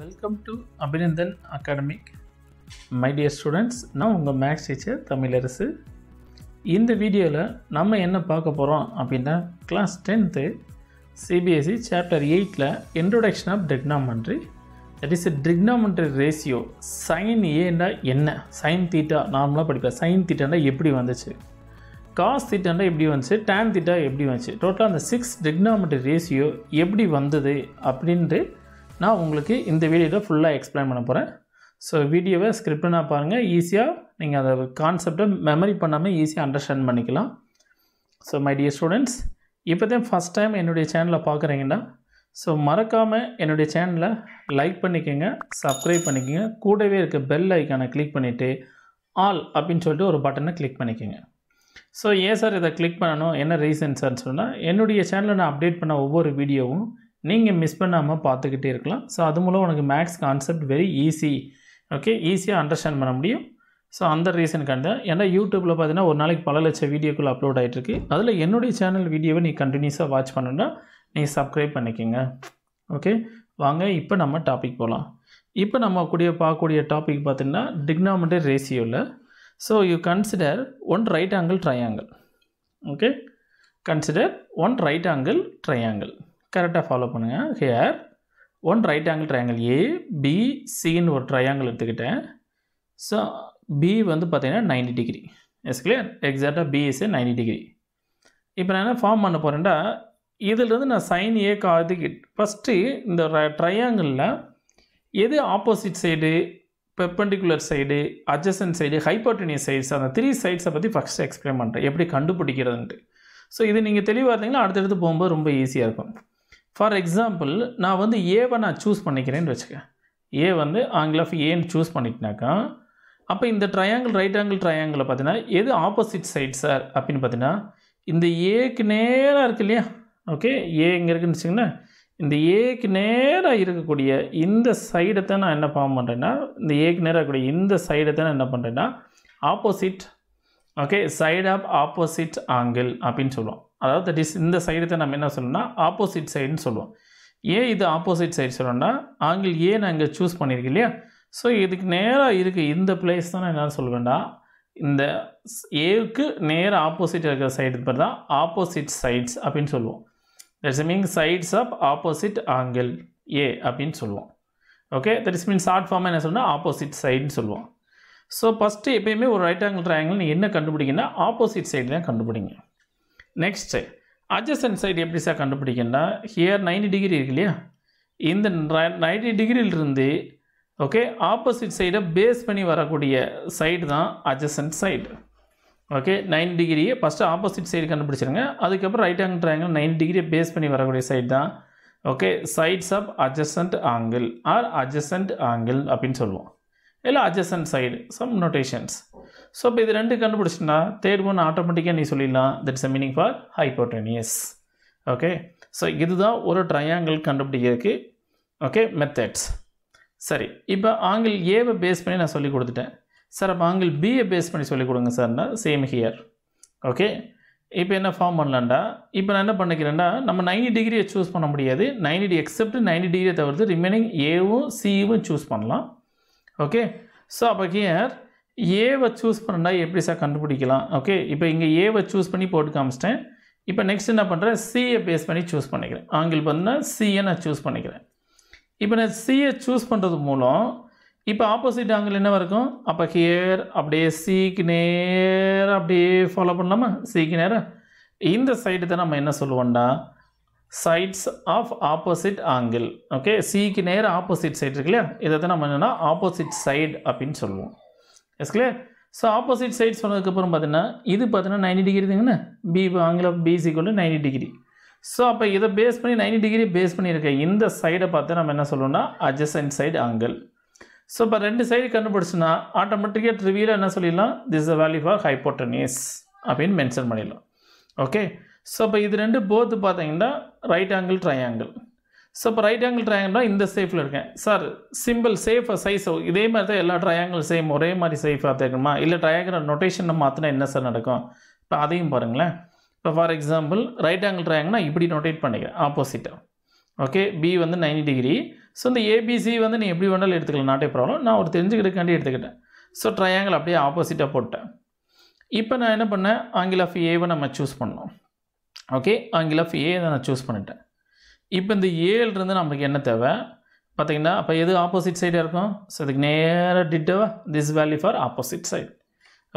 Welcome to Abhinandan academic my dear students நான் உங்கள் maths teacher Tamilarasu இந்த வீடியோவில் நம்ம என்ன பார்க்க போகிறோம் அப்படின்னா கிளாஸ் டென்த்து சிபிஎஸ்சி சாப்டர் எயிட்டில் introduction of trigonometry that is trigonometry ratio sine ஏண்டா என்ன சைன் தீட்டா நார்மலாக படிப்பேன் சைன் தீட்டாண்டா எப்படி வந்துச்சு காஸ் தீட்டாண்டா எப்படி வந்துச்சு டேன் தீட்டா எப்படி வந்துச்சு டோட்டலாக அந்த சிக்ஸ் டிரிக்னாமெண்ட்ரி ரேஷியோ எப்படி வந்தது அப்படின்ட்டு நான் உங்களுக்கு இந்த வீடியோவில் ஃபுல்லாக எக்ஸ்பிளைன் பண்ண போகிறேன் ஸோ வீடியோவை ஸ்கிரிப்டாக பாருங்கள் ஈஸியாக நீங்கள் அதை கான்செப்டை மெமரி பண்ணாமல் ஈஸியாக அண்டர்ஸ்டாண்ட் பண்ணிக்கலாம் ஸோ மை டியர் ஸ்டூடெண்ட்ஸ் இப்போ தான் ஃபஸ்ட் டைம் என்னுடைய சேனலை பார்க்குறீங்கன்னா ஸோ மறக்காமல் என்னுடைய சேனலை லைக் பண்ணிக்கோங்க சப்ஸ்கிரைப் பண்ணிக்கோங்க கூடவே இருக்க பெல் ஐக்கானை கிளிக் பண்ணிவிட்டு ஆல் அப்படின்னு சொல்லிட்டு ஒரு பட்டனை கிளிக் பண்ணிக்கோங்க ஸோ ஏன் சார் இதை கிளிக் பண்ணணும் என்ன ரீசன் சார்னு சொன்னால் என்னுடைய சேனலில் நான் அப்டேட் பண்ண ஒவ்வொரு வீடியோவும் நீங்கள் மிஸ் பண்ணாமல் பார்த்துக்கிட்டே இருக்கலாம் ஸோ அது மூலம் உனக்கு maths concept very easy okay ஈஸியாக அண்டர்ஸ்டாண்ட் பண்ண முடியும் ஸோ அந்த ரீசனுக்காக தான் ஏன்னா யூடியூப்பில் பார்த்தீங்கன்னா ஒரு நாளைக்கு பல லட்சம் வீடியோக்குள்ளே அப்லோட் இருக்குது அதில் என்னுடைய சேனல் வீடியோவை நீ கண்டினியூஸாக வாட்ச் பண்ணணுன்னா நீ சப்ஸ்கிரைப் பண்ணிக்கோங்க ஓகே வாங்க இப்போ நம்ம டாபிக் போகலாம் இப்போ நம்ம கூடிய பார்க்கக்கூடிய டாபிக் பார்த்திங்கன்னா டிக்னாமெண்டர் ரேசியோவில் so you consider one right angle triangle okay consider one right angle triangle கரெக்டாக ஃபாலோ பண்ணுங்கள் here one right angle triangle A B சின்னு ஒரு ட்ரையாங்கிள் எடுத்துக்கிட்டேன் ஸோ பி வந்து பார்த்திங்கன்னா நைன்டி டிகிரி எஸ் கிளியர் எக்ஸாக்டாக பி இஸ் நைன்டி டிகிரி இப்போ நான் என்ன ஃபார்ம் பண்ண போகிறேன்டா இதிலிருந்து நான் சைன் ஏ காதுக்கு ஃபஸ்ட்டு இந்த ட்ரையாங்கிளில் எது opposite side perpendicular side adjacent side hypotenuse sides அந்த த்ரீ சைட்ஸை பற்றி ஃபஸ்ட்டு எக்ஸ்பிளைன் பண்ணுறேன் எப்படி கண்டுபிடிக்கிறதுன்ட்டு ஸோ இது நீங்கள் தெளிவாக இருந்தீங்கன்னா அடுத்தடுத்து போகும்போது ரொம்ப ஈஸியாக இருக்கும் ஃபார் எக்ஸாம்பிள் நான் வந்து ஏவை நான் சூஸ் பண்ணிக்கிறேன்னு வச்சுக்கேன் ஏ வந்து ஆங்கிள் ஆஃப் ஏன்னு சூஸ் பண்ணிட்டினாக்கா அப்போ இந்த ட்ரையாங்கிள் ரைட் ஆங்கிள் ட்ரையாங்கிளில் பார்த்தீங்கன்னா எது ஆப்போசிட் சைட் சார் அப்படின்னு பார்த்தீங்கன்னா இந்த ஏக்கு நேராக இருக்கு இல்லையா ஓகே ஏ இங்கே இருக்குன்னு வச்சுங்கன்னா இந்த ஏக்கு நேராக இருக்கக்கூடிய இந்த சைடை தான் நான் என்ன ஃபார்ம் பண்ணுறேன்னா இந்த ஏக்கு நேராக இருக்கக்கூடிய இந்த சைடை தான் நான் என்ன பண்ணுறேன்னா opposite okay side of opposite angle அப்படின்னு சொல்லுவோம் அதாவது தட் இஸ் இந்த சைடு தான் நம்ம என்ன சொல்லணும்னா ஆப்போசிட் சைடுன்னு சொல்லுவோம் ஏன் இது ஆப்போசிட் சைடு சொல்லணும்னா ஆங்கிள் ஏ நாங்கள் சூஸ் பண்ணியிருக்கேன் இல்லையா ஸோ இதுக்கு நேராக இருக்குது இந்த பிளேஸ் தான் நான் என்ன சொல்லுவேன்டா இந்த ஏவுக்கு நேராக ஆப்போசிட் இருக்கிற சைடு பேர் தான் ஆப்போசிட் சைட்ஸ் அப்படின்னு சொல்லுவோம் that's mean sides of opposite angle A அப்படின்னு சொல்லுவோம் okay that is mean short ஃபார்மாக என்ன சொல்லணும்னா ஆப்போசிட் சைடுன்னு சொல்லுவோம் ஸோ ஃபஸ்ட்டு எப்பயுமே ஒரு ரைட் ஆங்கிள் ட்ரையாங்கிள் நீ என்ன கண்டுபிடிங்கன்னா ஆப்போசிட் சைடு தான் கண்டுபிடிங்க நெக்ஸ்ட் சைட் அட்ஜஸ்டன் சைடு எப்படி சார் கண்டுபிடிக்கணும்னா ஹியர் நைன்டி டிகிரி இருக்கு இல்லையா இந்த நைன்டி டிகிரியிலிருந்து ஓகே ஆப்போசிட் சைடை பேஸ் பண்ணி வரக்கூடிய சைடு தான் அட்ஜஸ்டன் சைடு ஓகே நைன் டிகிரியை ஃபஸ்ட்டு ஆப்போசிட் சைடு கண்டுபிடிச்சிருங்க அதுக்கப்புறம் ரைட் ஆங்கிள் ட்ரையாங்கிள் நைன் டிகிரியை பேஸ் பண்ணி வரக்கூடிய சைடு தான் okay sides of adjacent angle or adjacent angle அப்படின்னு சொல்லுவோம் இல்லை adjacent side some notations so இப்போ இது ரெண்டு கண்டுபிடிச்சிட்டுனா தேர்ட் ஒன் ஆட்டோமேட்டிக்காக நீ சொல்லிடலாம் that is a meaning for hypotenuse okay so இதுதான் ஒரு ட்ரையாங்கிள் கண்டுபிடிக்கிறதுக்கு ஓகே மெத்தட்ஸ் சரி இப்போ ஆங்கிள் ஏவை பேஸ் பண்ணி நான் சொல்லி கொடுத்துட்டேன் சார் அப்போ ஆங்கிள் பியை பேஸ் பண்ணி சொல்லிக் கொடுங்க சார்னா சேம் ஹியர் ஓகே இப்போ என்ன ஃபார்ம் பண்ணலாண்டா இப்போ நான் என்ன பண்ணிக்கிறேன்டா நம்ம நைன்டி டிகிரியை சூஸ் பண்ண முடியாது நைன்டி எக்ஸப்ட் நைன்டி டிகிரியை தவிர்த்து ரிமைனிங் ஏவும் சியும் சூஸ் பண்ணலாம் ஓகே ஸோ அப்போ ஹியர் ஏவை சூஸ் பண்ணால் எப்படி சார் கண்டுபிடிக்கலாம் ஓகே இப்போ இங்கே ஏவை சூஸ் பண்ணி போட்டு காமிச்சிட்டேன் இப்போ நெக்ஸ்ட் என்ன பண்ணுறேன் சியை பேஸ் பண்ணி சூஸ் பண்ணிக்கிறேன் ஆங்கிள் பார்த்தீங்கன்னா சியை நான் சூஸ் பண்ணிக்கிறேன் இப்போ நான் சியை சூஸ் பண்ணுறது மூலம் இப்போ ஆப்போசிட் ஆங்கில் என்ன இருக்கும் அப்போ ஹியர் அப்படியே சிக்கு நேராக அப்படியே ஃபாலோ பண்ணலாமா சிக்கு நேராக இந்த சைடு தான் நம்ம என்ன சொல்லுவோம்டா sides of opposite angle okay சிக்கு நேர் ஆப்போசிட் சைடு இருக்கு இல்லையா இதை தான் நம்ம என்னென்னா ஆப்போசிட் சைடு அப்படின்னு சொல்லுவோம் yes clear so opposite side சொன்னதுக்கப்புறம் பார்த்தீங்கன்னா இது பார்த்தீங்கன்னா நைன்டி டிகிரி தாங்கண்ணா பி ஆங்கிலம் பிசி கொண்டு நைன்டி டிகிரி ஸோ அப்போ இதை பேஸ் பண்ணி நைன்டி டிகிரி பேஸ் பண்ணியிருக்கேன் இந்த சைடை பார்த்து நம்ம என்ன சொல்லணும்னா அட்ஜஸ்டன் சைடு ஆங்கிள் ஸோ இப்போ ரெண்டு சைடு கண்டுபிடிச்சுன்னா ஆட்டோமேட்டிக்காக ட்ரிவியில் என்ன சொல்லிடலாம் this a value for hypotenuse அப்படின்னு மென்ஷன் பண்ணிடலாம் ஓகே ஸோ அப்போ இது ரெண்டு போத்து பார்த்தீங்கன்னா right angle triangle so இப்போ ரைட் ஆங்கிள் ட்ரையாங்கிள்னா இந்த சேஃபில் இருக்கேன் சார் சிம்பிள் சேஃபாக சைஸோ இதே மாதிரி தான் எல்லா ட்ரையாங்கிள் சேம் ஒரே மாதிரி சேஃபாக தேக்கணுமா இல்லை ட்ரையாங்கிள் நொட்டேஷனை மாற்றினா என்ன சார் நடக்கும் இப்போ அதையும் பாருங்களேன் இப்போ ஃபார் எக்ஸாம்பிள் ரைட் ஆங்கிள் ட்ரையாங்கிள்னா இப்படி நொட்டேட் பண்ணிக்கிறேன் ஆப்போசிட்டாக ஓகே பி வந்து நைன்டி டிகிரி ஸோ இந்த ஏபிசி வந்து நீ எப்படி வேணாலும் எடுத்துக்கலாம் நாட்டே ப்ராப்ளம் நான் ஒரு தெரிஞ்சுக்கிட்டுக்காண்டி எடுத்துக்கிட்டேன் ஸோ ட்ரையாங்கிள் அப்படியே ஆப்போசிட்டாக போட்டேன் இப்போ நான் என்ன பண்ணேன் ஆங்கிள் ஆஃப் ஏவை நம்ம சூஸ் பண்ணோம் ஓகே ஆங்கிள் ஆஃப் ஏ நான் சூஸ் பண்ணிட்டேன் இப்போ இந்த ஏழுலேருந்து நம்மளுக்கு என்ன தேவை பார்த்தீங்கன்னா அப்போ எது ஆப்போசிட் சைடாக இருக்கும் ஸோ இதுக்கு நேராக டிட்டவா this value for opposite side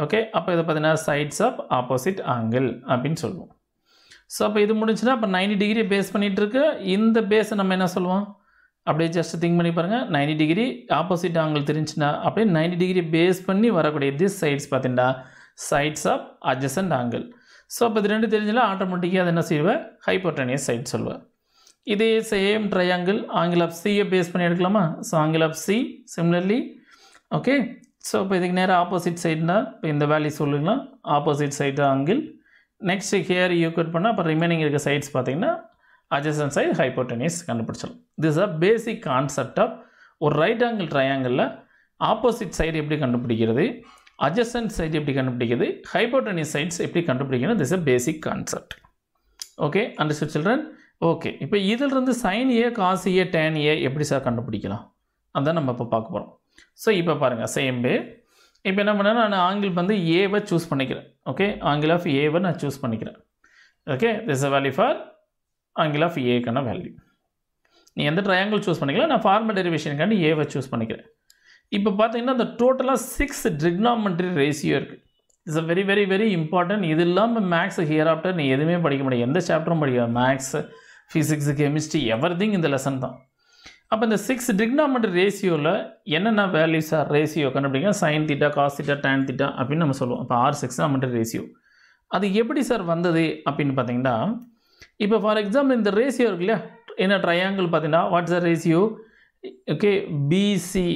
okay அப்போ இதை பார்த்தீங்கன்னா சைட்ஸ் ஆஃப் ஆப்போசிட் ஆங்கிள் அப்படின்னு சொல்லுவோம் ஸோ அப்போ இது முடிஞ்சுன்னா அப்போ நைன்டி டிகிரி பேஸ் இருக்கு இந்த பேஸை நம்ம என்ன சொல்லுவோம் அப்படியே ஜஸ்ட் திங்க் பண்ணி பாருங்கள் நைன்டி டிகிரி ஆப்போசிட் ஆங்கிள் தெரிஞ்சுன்னா அப்படியே நைன்டி டிகிரி பேஸ் பண்ணி வரக்கூடிய திஸ் சைட்ஸ் பார்த்தீங்கன்னா sides of adjacent angle so அப்போ இது ரெண்டு தெரிஞ்சுன்னா ஆட்டோமேட்டிக்காக அதை என்ன செய்வேன் ஹைப்போட்டனியஸ் சைட் சொல்லுவேன் இதே சேம் ட்ரையாங்கிள் ஆங்கிள் ஆஃப் சியை பேஸ் பண்ணி எடுக்கலாமா so angle of C similarly okay so இப்போ இதுக்கு நேராக ஆப்போசிட் சைடுனா இப்போ இந்த வேல்யூ சொல்லுங்களா opposite side angle next here cut பண்ணால் அப்புறம் ரிமைனிங் இருக்க சைட்ஸ் பார்த்தீங்கன்னா அஜஸ்டன் சைடு ஹைப்போட்டனிஸ் கண்டுபிடிச்சிடலாம் this a basic concept of ஒரு ரைட் ஆங்கிள் ட்ரையாங்கிளில் ஆப்போசிட் சைடு எப்படி கண்டுபிடிக்கிறது அஜஸ்டன் சைடு எப்படி கண்டுபிடிக்கிறது ஹைப்போட்டனிஸ் சைட்ஸ் எப்படி கண்டுபிடிக்கிறது this a basic concept okay understood children okay இப்போ இதிலிருந்து சைன் ஏ காசு ஏ டேன் ஏ எப்படி சார் கண்டுபிடிக்கலாம் அதான் நம்ம இப்போ பார்க்க போகிறோம் ஸோ இப்போ பாருங்கள் சேம் பே இப்போ என்ன பண்ணேன் நான் ஆங்கிள் வந்து ஏவை சூஸ் பண்ணிக்கிறேன் ஓகே ஆங்கிள் ஆஃப் ஏவை நான் சூஸ் பண்ணிக்கிறேன் okay this a value for angle of ஏக்கான வேல்யூ நீ எந்த ட்ரையாங்கிள் சூஸ் பண்ணிக்கலாம் நான் ஃபார்மல் டெரிவேஷனுக்காண்டி ஏவை சூஸ் பண்ணிக்கிறேன் இப்போ பார்த்தீங்கன்னா அந்த டோட்டலாக சிக்ஸ் ட்ரிக்னாமெண்ட்ரி ரேசியோ இருக்குது it's a very very very important இது இல்லாமல் மேக்ஸ் ஹியர் ஆஃப்டர் நீ எதுவுமே படிக்க முடியாது எந்த சாப்டரும் படிக்காது மேக்ஸ் ஃபிசிக்ஸு கெமிஸ்ட்ரி எவர்திங் இந்த லெசன் தான் அப்போ இந்த சிக்ஸ் டிக்னாமெண்ட்ரி ரேஷியோவில் என்னென்ன வேல்யூஸ் ஆர் ரேஷியோ கண்டுபிடிங்க sine theta cos theta tan theta அப்படின்னு நம்ம சொல்லுவோம் அப்போ ஆர் சிக்ஸ் மெண்டரி ரேஷியோ அது எப்படி சார் வந்தது அப்படின்னு பார்த்தீங்கன்னா இப்போ ஃபார் எக்ஸாம்பிள் இந்த ரேஷியோ இருக்கு இல்லையா என்ன ட்ரையாங்கிள் பார்த்தீங்கன்னா what's a ratio okay BC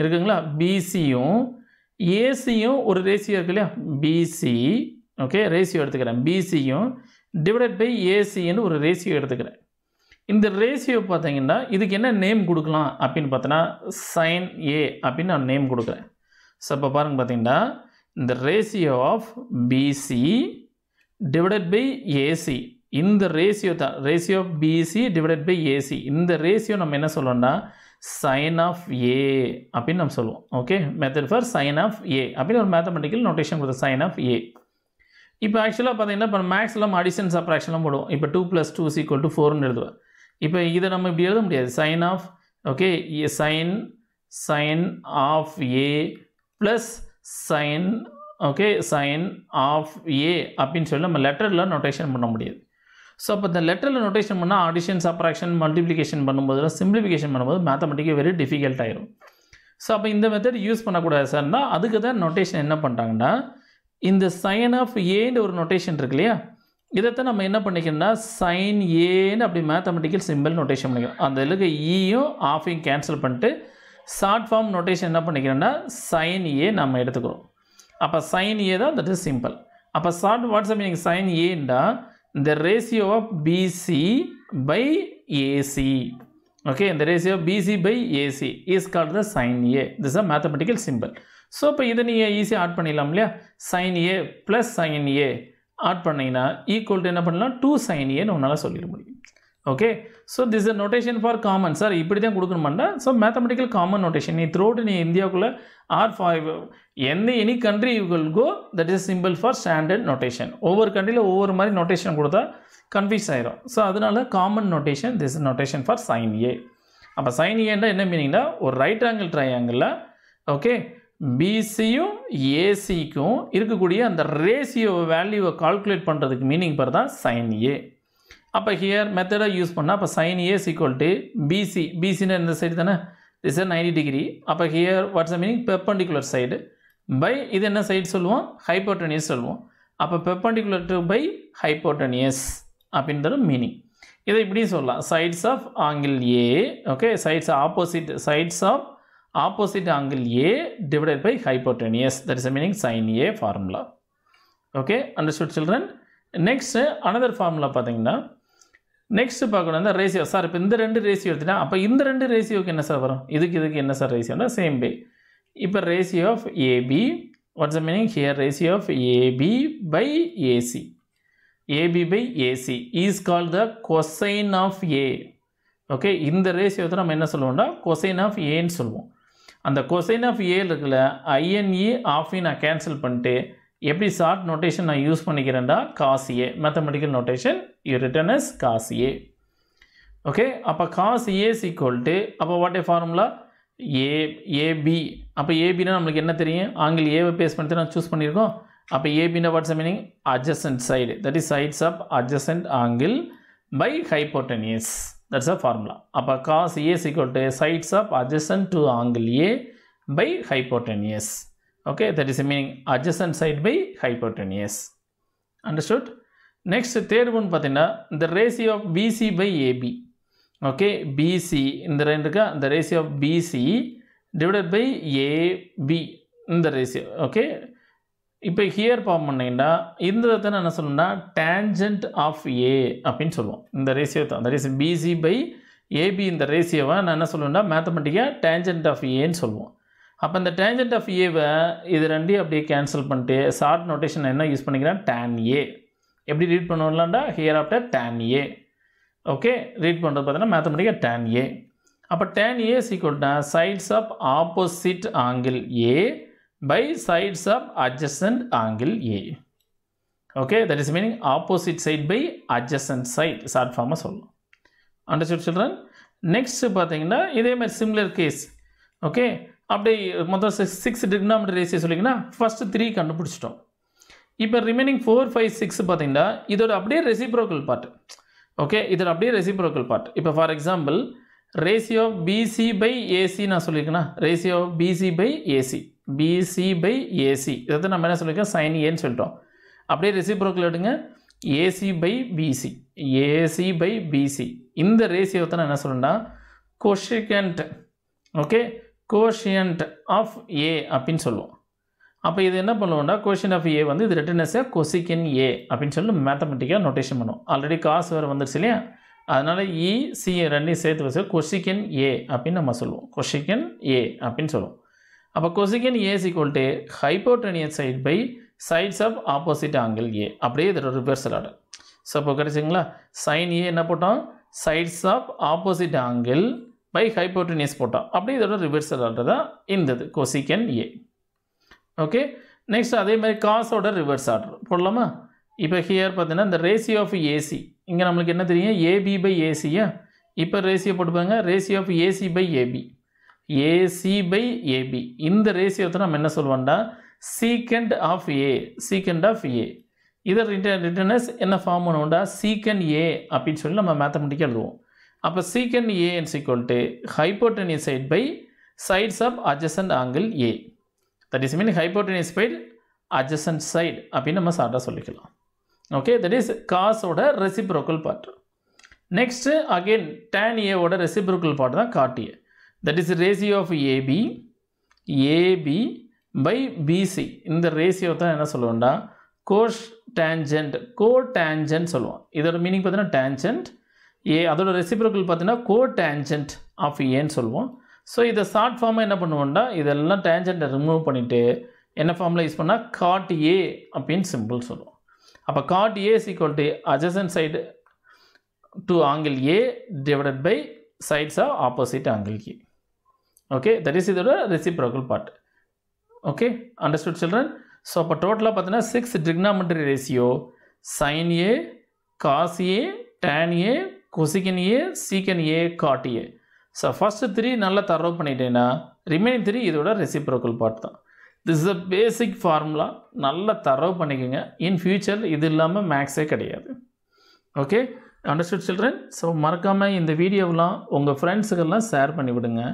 இருக்குங்களா பிசியும் ஏசியும் ஒரு ரேஷியோ இருக்கு இல்லையா பிசி ஓகே ரேஷியோ எடுத்துக்கிறேன் பிசியும் டிவைடட் பை ஏசின்னு ஒரு ரேசியோ எடுத்துக்கிறேன் இந்த ரேசியோ பார்த்தீங்கன்னா இதுக்கு என்ன நேம் கொடுக்கலாம் அப்படின்னு பார்த்தோன்னா சைன் ஏ அப்படின்னு நான் நேம் கொடுக்குறேன் ஸோ இப்போ பாருங்கள் பார்த்தீங்கன்னா இந்த ratio of BC divided by AC இந்த ரேசியோ தான் ratio of BC divided by AC இந்த ரேசியோ நம்ம என்ன சொல்லணும்னா சைன் ஆஃப் ஏ அப்படின்னு நம்ம சொல்லுவோம் okay method for sine of A அப்படின்னு ஒரு மேத்தமெட்டிக்கல் நோட்டேஷன் கொடுத்த சைன் ஆஃப் ஏ இப்போ ஆக்சுவலாக பார்த்தீங்கன்னா இப்போ மேக்ஸ்லாம் அடிஷன் சப்ராக்ஷன்லாம் போடுவோம் இப்போ two plus two is equal to ஃபோர்னு எழுதுவேன் இப்போ இதை நம்ம இப்படி எழுத முடியாது sine of okay sign sign of A plus sine okay sine of A அப்படின்னு சொல்லி நம்ம லெட்டரில் நொட்டேஷன் பண்ண முடியாது ஸோ அப்போ இந்த லெட்டரில் நோட்டேஷன் பண்ணால் ஆடிஷன் சப்ராக்ஷன் மல்டிப்ளிகேஷன் பண்ணும்போது சிம்பிளிஃபிகேஷன் பண்ணும்போது மேத்தமெட்டிக்கே வெரி டிஃபிகல்ட் ஆயிரும் ஸோ அப்போ இந்த மெத்தட் யூஸ் பண்ணக்கூடாது சார்னால் அதுக்கு தான் நொட்டேஷன் என்ன பண்ணுறாங்கன்னா இந்த சைன் ஆஃப் ஏன்ற ஒரு நொட்டேஷன் இருக்கு இல்லையா இதைத்தான் நம்ம என்ன பண்ணிக்கணும்னா சைன் ஏன்னு அப்படி மேத்தமெட்டிக்கல் சிம்பிள் நொட்டேஷன் பண்ணிக்கணும் அந்த அளவுக்கு ஈயும் e ஆஃபையும் கேன்சல் பண்ணிட்டு ஷார்ட் ஃபார்ம் நொட்டேஷன் என்ன பண்ணிக்கிறோன்னா சைன் ஏ நம்ம எடுத்துக்கிறோம் அப்போ சைன் ஏ தான் தட் இஸ் சிம்பிள் அப்போ ஷார்ட் வாட்ஸ்அப் எனக்கு சைன் ஏன்டா இந்த ratio of BC by AC okay இந்த ratio BC by AC is called the sine A this a mathematical simple so இப்போ இதை நீங்கள் ஈஸியாக ஆட் பண்ணிடலாம் இல்லையா sine A plus sine A add பண்ணிங்கன்னா ஈக்குவல் டு என்ன பண்ணலாம் டூ சைன் ஏன்னு உன்னால் சொல்லிட முடியும் okay so this a notation for common sir இப்படி தான் கொடுக்கணுமாண்டா ஸோ மேத்தமெட்டிக்கல் காமன் நோட்டேஷன் நீ த்ரூ நீ இந்தியாவுக்குள்ளே ஆர் ஃபைவ் எந்த any country you go that is simple for standard notation ஒவ்வொரு கண்ட்ரியில் ஒவ்வொரு மாதிரி நோட்டேஷன் கொடுத்தா கன்ஃபியூஸ் ஆயிரும் ஸோ அதனால common notation this notation for sine A அப்போ சைன் ஏன்டா என்ன மீனிங்னா ஒரு ரைட் ஆங்கிள் ட்ரையாங்கிளில் ஓகே பிசியும் ஏசிக்கும் இருக்கக்கூடிய அந்த ரேசியோ வேல்யூவை கால்குலேட் பண்ணுறதுக்கு மீனிங் பார் தான் சைன் ஏ அப்போ ஹியர் மெத்தடாக யூஸ் பண்ணால் அப்போ sine A is equal to BC பிசின்னு இந்த சைடு தானே திஸ் இஸ் நைன்டி டிகிரி அப்போ here what's a meaning perpendicular side by இது என்ன சைடு சொல்லுவோம் ஹைப்போட்டனியஸ் சொல்லுவோம் அப்போ பெர்பண்டிகுலர் டு பை ஹைப்போட்டனியஸ் அப்படின்றது மீனிங் இதை இப்படியும் சொல்லலாம் sides of angle A okay sides opposite sides of opposite angle A divided by hypotenuse. That is the meaning sin A formula. Okay, understood children? Next another formula பார்த்தீங்கன்னா next பார்க்கணும் இந்த ratio sir இப்போ இந்த ரெண்டு ratio எடுத்துனா அப்போ இந்த ரெண்டு ரேசியோக்கு என்ன சார் வரும் இதுக்கு இதுக்கு என்ன சார் ரேசியோனா சேம் பே இப்போ ratio of AB what's the meaning here ratio of AB by AC AB by AC is call the cosine of A okay இந்த ரேசியோத்தை நம்ம என்ன சொல்லுவோம்னா கொசைன் ஆஃப் ஏன்னு சொல்லுவோம் அந்த கொசைன் ஆஃப் ஏ இருக்குல்ல ஐஎன்இ ஆஃபி நான் கேன்சல் பண்ணிட்டு எப்படி சார்ட் நோட்டேஷன் நான் யூஸ் பண்ணிக்கிறேன்டா காசியே A mathematical notation you written as காசியே ஓகே அப்போ காசு ஏஸ் ஈக்குவல் டு அப்போ what a formula A AB அப்போ ஏபினா நம்மளுக்கு என்ன தெரியும் ஆங்கில் ஏவை பேஸ் பண்ணி நான் சூஸ் பண்ணியிருக்கோம் அப்போ ஏபின்னா what's meaning adjacent side that is sides of adjacent angle by hypotenuse that's a formula அப்போ cos A equal to sides of adjacent to angle A by hypotenuse okay that is meaning adjacent side by hypotenuse understood next third one பார்த்தீங்கன்னா the ratio of BC by AB okay BC இந்த ரெண்டு இருக்கா the ratio of BC divided by AB இந்த ratio okay இப்போ here form பண்ணிங்கன்னா இந்த விதத்தில் என்ன சொல்லணும்னா டேஞ்சன்ட் ஆஃப் ஏ அப்படின்னு சொல்லுவோம் இந்த ரேசியோ தான் அந்த ரேசியோ பிசி பை ஏபி இந்த ரேசியோவை நான் என்ன சொல்லுவேன்னா மேத்தமெட்டிக்காக டேஞ்சன்ட் ஆஃப் ஏன்னு சொல்லுவோம் அப்போ இந்த டேஞ்சன்ட் ஆஃப் ஏவை இது ரெண்டையும் அப்படியே கேன்சல் பண்ணிட்டு ஷார்ட் நோட்டேஷன் என்ன யூஸ் பண்ணிக்கிறேன் டேன் ஏ எப்படி ரீட் பண்ணலாம்டா here after tan A okay read பண்ணுறது பார்த்தீங்கன்னா மேத்தமெட்டிக்காக டேன் ஏ அப்போ டேன் ஏ சீக்வல்னா sides of opposite angle A by sides of adjacent angle A. Okay, that is meaning opposite side by adjacent side. Short form சொல்லலாம் understood children next பார்த்தீங்கன்னா இதே மாதிரி similar case okay அப்படி மொத்தம் six six trigonometric ரேசியை சொல்லிங்கன்னா first three கண்டுபிடிச்சிட்டோம் இப்போ ரிமைனிங் ஃபோர் ஃபைவ் சிக்ஸ் பார்த்தீங்கன்னா இதோட அப்படியே ரெசிப்ரோக்கல் பார்ட் ஓகே இதோட அப்படியே ரெசிப்ரோக்கல் பார்ட் இப்போ for example ratio BC by AC நான் சொல்லியிருக்கேன்னா ratio BC by AC BC by AC இதை நம்ம என்ன சொல்லியிருக்கோம் சைன் ஏன்னு சொல்லிட்டோம் அப்படியே ரெசிப்ரோக்கில் எடுங்க AC by BC AC by BC இந்த ரேசியோவை தான் என்ன சொல்லணும்னா cosecant okay cosecant of A அப்படின்னு சொல்லுவோம் அப்போ இது என்ன பண்ணுவோம்னா கொஷின் ஆஃப் ஏ வந்து இது ரிட்டன் எஸ் கொசிகன் ஏ அப்படின்னு சொல்லி மேத்தமெட்டிக்காக நொட்டேஷன் பண்ணுவோம் ஆல்ரெடி காசு வேறு வந்துருச்சு இல்லையா அதனால் e, இ சி ரெண்டையும் சேர்த்து வச்சு கொஷிகன் ஏ அப்படின்னு நம்ம சொல்லுவோம் கொஷிகன் ஏ அப்படின்னு சொல்லுவோம் அப்போ cosecant AC equal to side by sides of opposite angle A அப்படியே இதோட ரிவர்சல் ஆர்டர் ஸோ அப்போ கிடச்சிங்களா சைன் ஏ என்ன போட்டோம் sides of opposite angle by hypotenuse போட்டோம் அப்படியே இதோட ரிவர்சல் ஆர்டர் தான் இருந்தது கொசிகன் ஏ ஓகே நெக்ஸ்ட் அதே மாதிரி காசோட ரிவர்ஸ் ஆர்டர் போடலாமா இப்போ ஹியர் பார்த்தீங்கன்னா இந்த ரேசியோ ஆஃப் ஏசி இங்கே நம்மளுக்கு என்ன தெரியும் ஏபி பை ஏசியா இப்போ ரேசியோ போட்டுப்பாங்க ratio of AC by AB AC by AB இந்த ரேஷியோத்தை நம்ம என்ன சொல்லுவோம்டா secant of A secant of A இதை ரிட்டன் ரிட்டர்னஸ் என்ன ஃபார்ம் பண்ணுவோம்டா secant ஏ அப்படின்னு சொல்லி நம்ம மேத்தமெட்டிக்காக எழுதுவோம் அப்போ secant A is equal to hypotenuse side by sides of adjacent angle A that is mean hypotenuse by adjacent side அப்படின்னு நம்ம சார்ட்டாக சொல்லிக்கலாம் ஓகே தட் இஸ் காஸோட reciprocal part next tan tan ஏவோட ரெசிப்ரோக்கல் பார்ட் தான் காட்டியே that is the ratio of AB AB by BC இந்த ratio தான் என்ன சொல்லுவோம்டா கோஷ் டேஞ்சன்ட் கோ டேஞ்சன்ட் சொல்லுவோம் இதோட மீனிங் பார்த்தீங்கன்னா டேஞ்சன்ட் ஏ அதோட ரெசிப்ரோக்கல் பார்த்தீங்கன்னா கோ டேஞ்சன்ட் ஆஃப் ஏன்னு சொல்லுவோம் ஸோ இதை ஷார்ட் ஃபார்மாக என்ன பண்ணுவோம்டா இதெல்லாம் டேஞ்சண்ட்டை ரிமூவ் பண்ணிவிட்டு என்ன ஃபார்மில் யூஸ் பண்ணால் காட் ஏ அப்படின்னு சிம்பிள் சொல்லுவோம் அப்போ cot A is equal to adjacent side to angle A divided by sides of opposite angle A okay that is இதோட reciprocal part okay understood children so அப்போ டோட்டலாக பார்த்தீங்கன்னா six trigonometry ratio sine A cos A tan A cosecant A secant A cot A so first three நல்லா தரவு பண்ணிட்டேன்னா remaining three இதோட reciprocal part தான் this is a basic formula நல்லா தரவு பண்ணிக்கோங்க இன் ஃபியூச்சர் இது இல்லாமல் மேக்ஸே கிடையாது ஓகே அண்டர்ஸ்டுட் சில்ட்ரன் ஸோ மறக்காமல் இந்த வீடியோவெலாம் உங்கள் ஃப்ரெண்ட்ஸுக்கெல்லாம் ஷேர் பண்ணிவிடுங்க